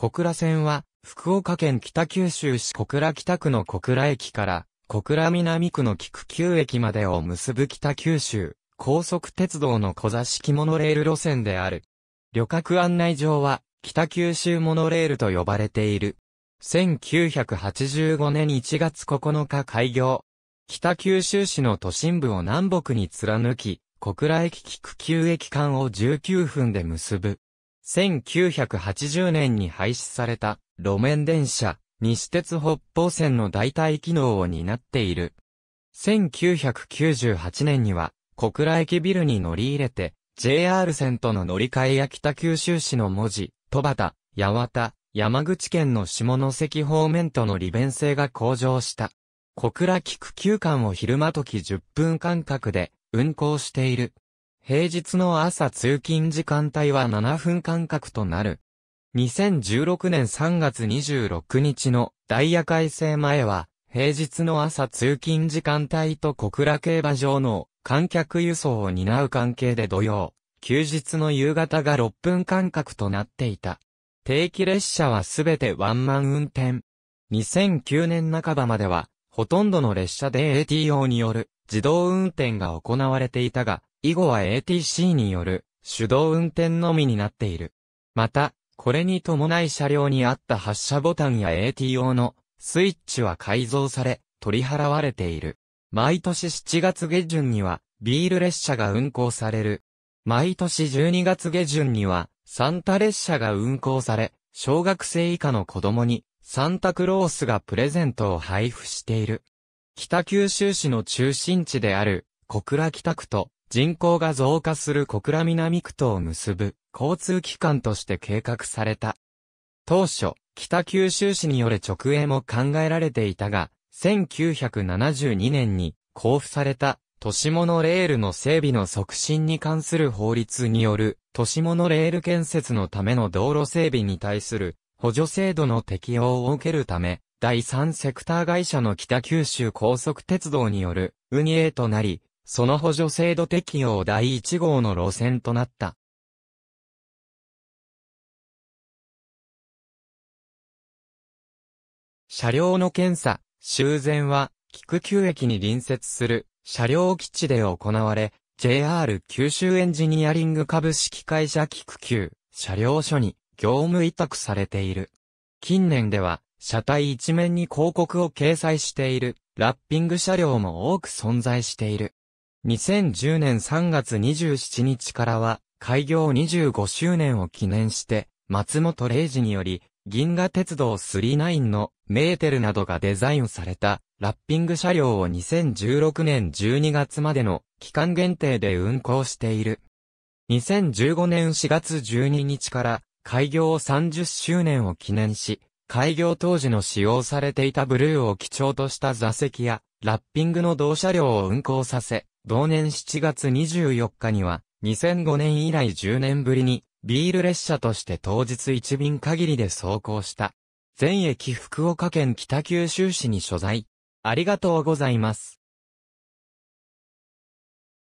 小倉線は、福岡県北九州市小倉北区の小倉駅から、小倉南区の菊久駅までを結ぶ北九州、高速鉄道の小座式モノレール路線である。旅客案内場は、北九州モノレールと呼ばれている。1985年1月9日開業。北九州市の都心部を南北に貫き、小倉駅菊久駅間を19分で結ぶ。1980年に廃止された路面電車、西鉄北方線の代替機能を担っている。1998年には小倉駅ビルに乗り入れて JR 線との乗り換えや北九州市の文字、戸端、八幡、山口県の下関方面との利便性が向上した。小倉菊休間を昼間時10分間隔で運行している。平日の朝通勤時間帯は7分間隔となる。2016年3月26日のダイヤ改正前は、平日の朝通勤時間帯と小倉競馬場の観客輸送を担う関係で土曜、休日の夕方が6分間隔となっていた。定期列車はすべてワンマン運転。2009年半ばまでは、ほとんどの列車で ATO による自動運転が行われていたが、以後は ATC による手動運転のみになっている。また、これに伴い車両にあった発車ボタンや AT 用のスイッチは改造され、取り払われている。毎年7月下旬にはビール列車が運行される。毎年12月下旬にはサンタ列車が運行され、小学生以下の子供にサンタクロースがプレゼントを配布している。北九州市の中心地である小倉北区と人口が増加する小倉南区とを結ぶ交通機関として計画された。当初、北九州市による直営も考えられていたが、1972年に交付された都市モノレールの整備の促進に関する法律による都市モノレール建設のための道路整備に対する補助制度の適用を受けるため、第三セクター会社の北九州高速鉄道による運営となり、その補助制度適用第1号の路線となった。車両の検査、修繕は、菊久駅に隣接する車両基地で行われ、JR 九州エンジニアリング株式会社菊久車両所に業務委託されている。近年では、車体一面に広告を掲載しているラッピング車両も多く存在している。2010年3月27日からは、開業25周年を記念して、松本零士により、銀河鉄道39のメーテルなどがデザインされたラッピング車両を2016年12月までの期間限定で運行している。2015年4月12日から開業30周年を記念し、開業当時の使用されていたブルーを基調とした座席やラッピングの同車両を運行させ、同年7月24日には、2005年以来10年ぶりに、ビール列車として当日1便限りで走行した。全駅福岡県北九州市に所在。ありがとうございます。